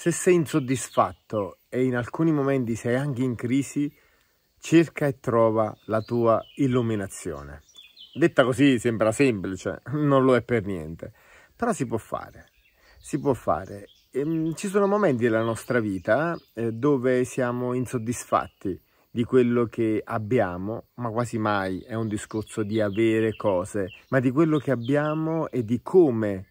Se sei insoddisfatto e in alcuni momenti sei anche in crisi, cerca e trova la tua illuminazione. Detta così sembra semplice, non lo è per niente, però si può fare, si può fare. E, ehm, ci sono momenti della nostra vita eh, dove siamo insoddisfatti di quello che abbiamo, ma quasi mai è un discorso di avere cose, ma di quello che abbiamo e di come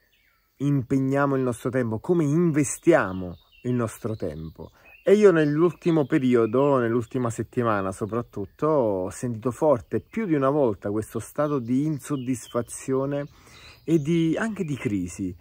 impegniamo il nostro tempo, come investiamo il nostro tempo. E io nell'ultimo periodo, nell'ultima settimana soprattutto, ho sentito forte più di una volta questo stato di insoddisfazione e di, anche di crisi.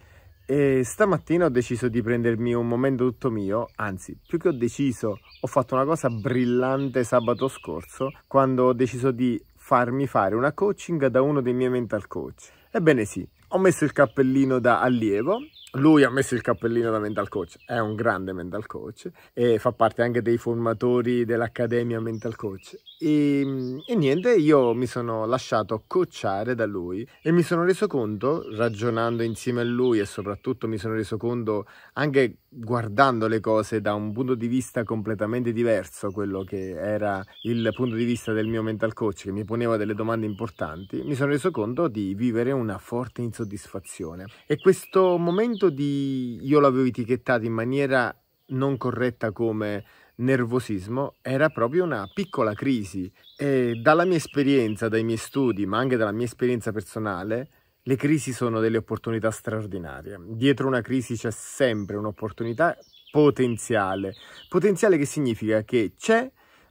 E stamattina ho deciso di prendermi un momento tutto mio, anzi, più che ho deciso, ho fatto una cosa brillante sabato scorso quando ho deciso di farmi fare una coaching da uno dei miei mental coach. Ebbene sì, ho messo il cappellino da allievo, lui ha messo il cappellino da mental coach, è un grande mental coach e fa parte anche dei formatori dell'Accademia Mental Coach. E, ehm, e, niente, io mi sono lasciato coacciare da lui e mi sono reso conto, ragionando insieme a lui e soprattutto mi sono reso conto anche guardando le cose da un punto di vista completamente diverso, quello che era il punto di vista del mio mental coach che mi poneva delle domande importanti, mi sono reso conto di vivere una forte insoddisfazione. E questo momento di io l'avevo etichettato in maniera non corretta come nervosismo era proprio una piccola crisi e dalla mia esperienza, dai miei studi, ma anche dalla mia esperienza personale, le crisi sono delle opportunità straordinarie. Dietro una crisi c'è sempre un'opportunità potenziale. Potenziale che significa che c'è,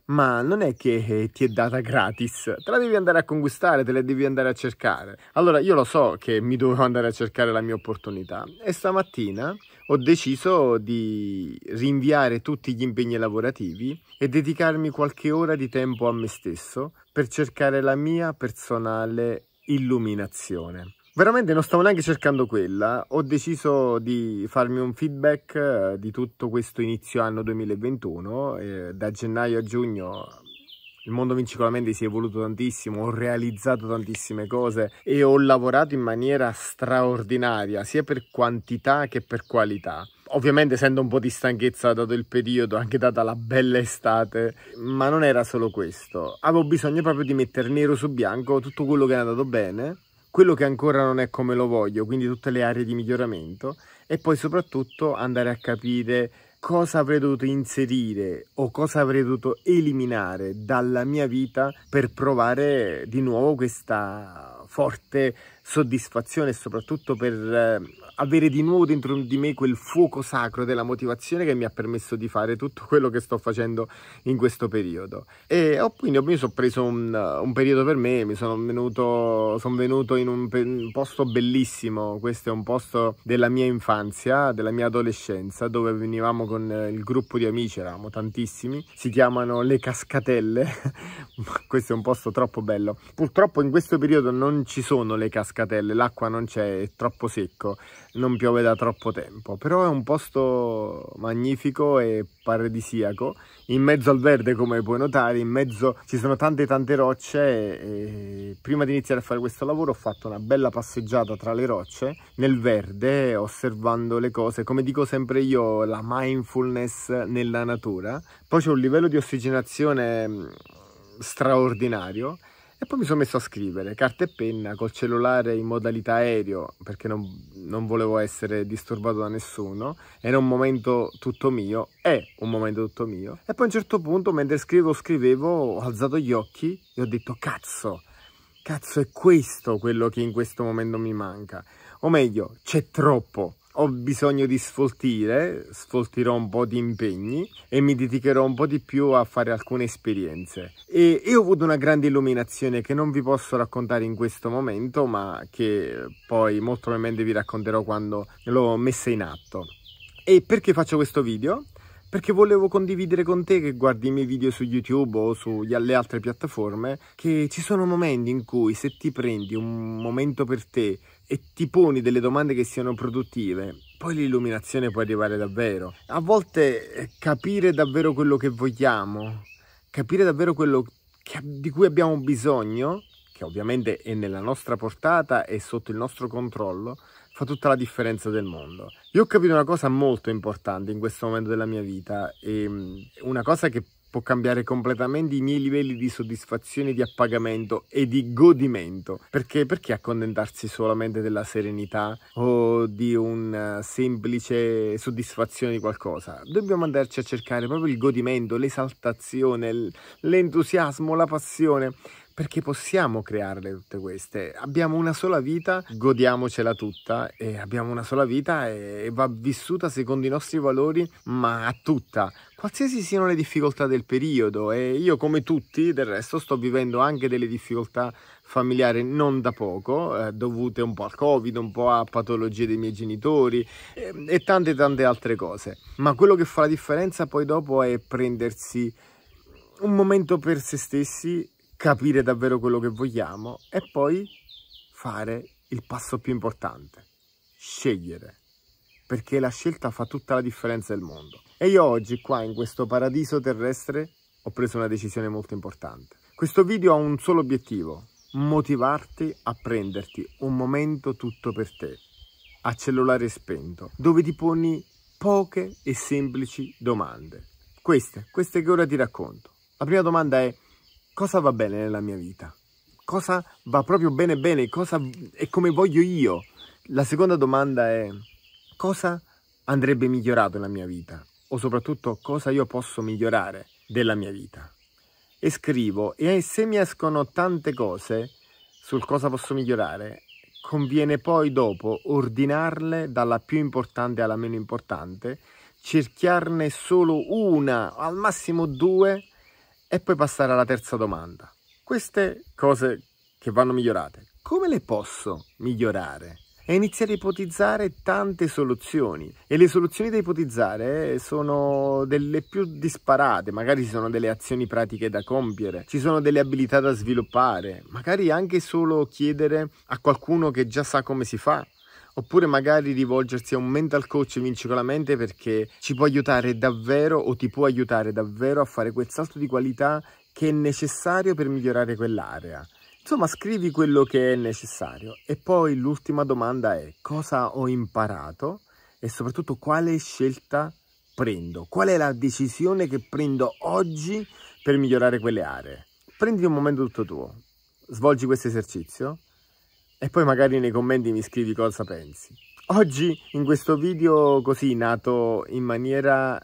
ma non è che eh, ti è data gratis. Te la devi andare a conquistare, te la devi andare a cercare. Allora, io lo so che mi dovevo andare a cercare la mia opportunità e stamattina ho deciso di rinviare tutti gli impegni lavorativi e dedicarmi qualche ora di tempo a me stesso per cercare la mia personale illuminazione. Veramente non stavo neanche cercando quella, ho deciso di farmi un feedback eh, di tutto questo inizio anno 2021, eh, da gennaio a giugno il mondo vincicolamente si è evoluto tantissimo, ho realizzato tantissime cose e ho lavorato in maniera straordinaria, sia per quantità che per qualità. Ovviamente essendo un po' di stanchezza dato il periodo, anche data la bella estate, ma non era solo questo. Avevo bisogno proprio di mettere nero su bianco tutto quello che è andato bene quello che ancora non è come lo voglio, quindi tutte le aree di miglioramento e poi soprattutto andare a capire cosa avrei dovuto inserire o cosa avrei dovuto eliminare dalla mia vita per provare di nuovo questa forte soddisfazione e soprattutto per eh, avere di nuovo dentro di me quel fuoco sacro della motivazione che mi ha permesso di fare tutto quello che sto facendo in questo periodo. E oh, ho, quindi mi sono preso un, un, periodo per me, mi sono venuto, son venuto in un, un posto bellissimo, questo è un posto della mia infanzia, della mia adolescenza, dove venivamo con il gruppo di amici, eravamo tantissimi, si chiamano Le Cascatelle, questo è un posto troppo bello. Purtroppo in questo periodo non ci sono le cascatelle, l'acqua non c'è, è troppo secco non piove da troppo tempo, però è un posto magnifico e paradisiaco, in mezzo al verde come puoi notare, in mezzo ci sono tante tante rocce e prima di iniziare a fare questo lavoro ho fatto una bella passeggiata tra le rocce nel verde osservando le cose, come dico sempre io la mindfulness nella natura, poi c'è un livello di ossigenazione mm, straordinario e poi mi sono messo a scrivere, carta e penna, col cellulare in modalità aereo, perché non, non, volevo essere disturbato da nessuno. Era un momento tutto mio, è un momento tutto mio. E poi a un certo punto, mentre scrivo, scrivevo, ho alzato gli occhi e ho detto, cazzo, cazzo è questo quello che in questo momento mi manca. O meglio, c'è troppo ho bisogno di sfoltire, sfoltirò un po' di impegni e mi dedicherò un po' di più a fare alcune esperienze. E, e ho avuto una grande illuminazione che non vi posso raccontare in questo momento, ma che poi molto probabilmente vi racconterò quando l'ho messa in atto. E perché faccio questo video? perché volevo condividere con te che guardi i miei video su YouTube o sulle altre piattaforme che ci sono momenti in cui se ti prendi un momento per te e ti poni delle domande che siano produttive, poi l'illuminazione può arrivare davvero. A volte eh, capire davvero quello che vogliamo, capire davvero quello che, di cui abbiamo bisogno, che ovviamente è nella nostra portata e sotto il nostro controllo, fa tutta la differenza del mondo. Io ho capito una cosa molto importante in questo momento della mia vita, e ehm, una cosa che può cambiare completamente i miei livelli di soddisfazione, di appagamento e di godimento. Perché? Perché accontentarsi solamente della serenità o di una eh, semplice soddisfazione di qualcosa? Dobbiamo andarci a cercare proprio il godimento, l'esaltazione, l'entusiasmo, la passione perché possiamo crearle tutte queste. Abbiamo una sola vita, godiamocela tutta e abbiamo una sola vita e va vissuta secondo i nostri valori, ma a tutta, qualsiasi siano le difficoltà del periodo e io come tutti del resto sto vivendo anche delle difficoltà familiari non da poco, eh, dovute un po' al Covid, un po' a patologie dei miei genitori eh, e tante tante altre cose. Ma quello che fa la differenza poi dopo è prendersi un momento per se stessi capire davvero quello che vogliamo e poi fare il passo più importante, scegliere, perché la scelta fa tutta la differenza del mondo. E io oggi qua in questo paradiso terrestre ho preso una decisione molto importante. Questo video ha un solo obiettivo, motivarti a prenderti un momento tutto per te, a cellulare spento, dove ti poni poche e semplici domande. Queste, queste che ora ti racconto. La prima domanda è cosa va bene nella mia vita, cosa va proprio bene bene, cosa è come voglio io. La seconda domanda è cosa andrebbe migliorato nella mia vita o soprattutto cosa io posso migliorare della mia vita. E scrivo e se mi escono tante cose sul cosa posso migliorare, conviene poi dopo ordinarle dalla più importante alla meno importante, cerchiarne solo una, al massimo due, e poi passare alla terza domanda. Queste cose che vanno migliorate, come le posso migliorare? E iniziare a ipotizzare tante soluzioni e le soluzioni da ipotizzare sono delle più disparate, magari ci sono delle azioni pratiche da compiere, ci sono delle abilità da sviluppare, magari anche solo chiedere a qualcuno che già sa come si fa oppure magari rivolgersi a un mental coach vinci con la mente perché ci può aiutare davvero o ti può aiutare davvero a fare quel salto di qualità che è necessario per migliorare quell'area. Insomma, scrivi quello che è necessario. E poi l'ultima domanda è cosa ho imparato e soprattutto quale scelta prendo? Qual è la decisione che prendo oggi per migliorare quelle aree? Prendi un momento tutto tuo, svolgi questo esercizio e poi magari nei commenti mi scrivi cosa pensi. Oggi in questo video così nato in maniera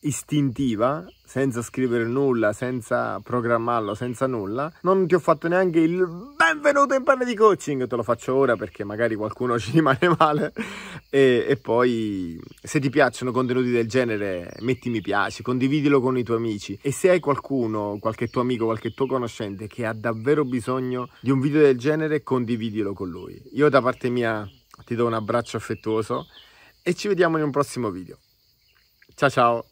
istintiva, senza scrivere nulla, senza programmarlo, senza nulla, non ti ho fatto neanche il benvenuto in Parla di Coaching, te lo faccio ora perché magari qualcuno ci rimane male e, e, poi se ti piacciono contenuti del genere metti mi piace, condividilo con i tuoi amici e se hai qualcuno, qualche tuo amico, qualche tuo conoscente che ha davvero bisogno di un video del genere condividilo con lui. Io da parte mia ti do un abbraccio affettuoso e ci vediamo in un prossimo video. Ciao ciao!